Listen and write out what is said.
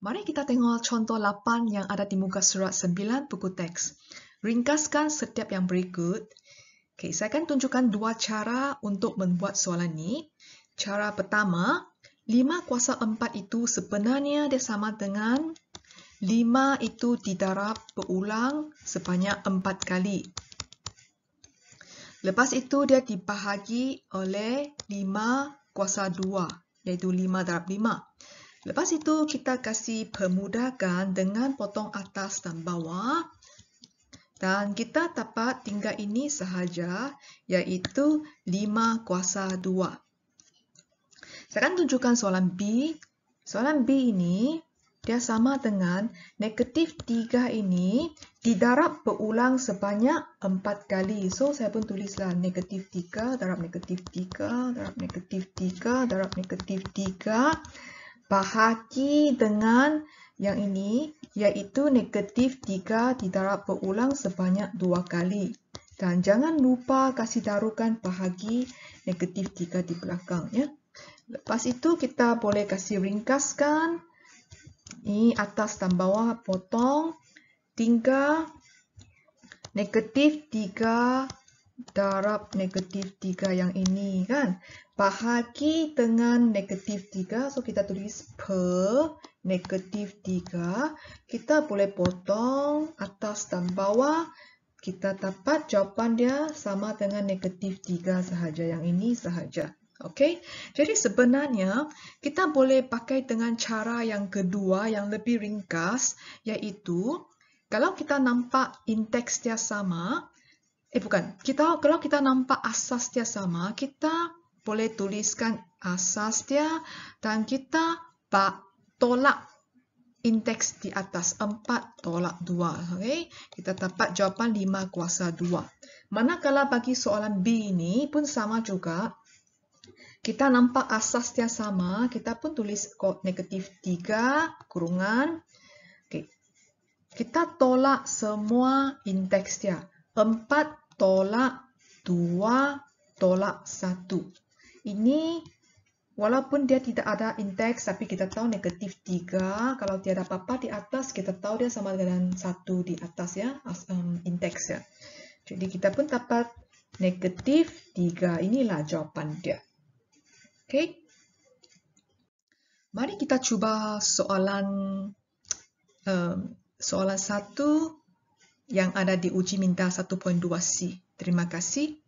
Mari kita tengok contoh 8 yang ada di muka surat 9 buku teks. Ringkaskan setiap yang berikut. Okay, saya akan tunjukkan dua cara untuk membuat soalan ini. Cara pertama, 5 kuasa 4 itu sebenarnya dia sama dengan 5 itu didarab berulang sebanyak 4 kali. Lepas itu dia dibahagi oleh 5 kuasa 2, iaitu 5 darab 5. Lepas itu kita kasih permudahkan dengan potong atas dan bawah. Dan kita dapat tinggal ini sahaja iaitu 5 kuasa 2. Saya akan tunjukkan soalan B. Soalan B ini dia sama dengan negatif 3 ini didarab berulang sebanyak 4 kali. So saya pun tulislah negatif 3 darab negatif 3 darab negatif 3 darab negatif 3. Darab negatif 3 bahagi dengan yang ini iaitu negatif 3 didarab berulang sebanyak 2 kali. Dan jangan lupa kasih darukan bahagi negatif 3 di belakang. ya. Lepas itu kita boleh kasih ringkaskan. Ini atas dan bawah potong. Tinggal negatif darab negatif 3 yang ini kan. Bahagi dengan negatif 3. So, kita tulis per negatif 3. Kita boleh potong atas dan bawah. Kita dapat jawapan dia sama dengan negatif 3 sahaja. Yang ini sahaja. Okay? Jadi sebenarnya kita boleh pakai dengan cara yang kedua yang lebih ringkas iaitu kalau kita nampak indeks dia sama, Eh bukan, kita kalau kita nampak asas dia sama, kita boleh tuliskan asas dia dan kita pak tolak indeks di atas 4 tolak 2. Okay? Kita dapat jawapan 5 kuasa 2. Manakala bagi soalan B ini pun sama juga. Kita nampak asas dia sama, kita pun tulis kod negatif 3 kurungan. Okay. Kita tolak semua indeks dia. 4 tolak dua tolak satu. Ini walaupun dia tidak ada indeks tapi kita tahu negatif tiga. Kalau dia ada apa-apa di atas kita tahu dia sama dengan satu di atas ya um, indeks ya. Jadi kita pun dapat negatif tiga. Inilah jawapan dia. Okay. Mari kita cuba soalan um, soalan satu yang ada di uji minta 1.2C. Terima kasih.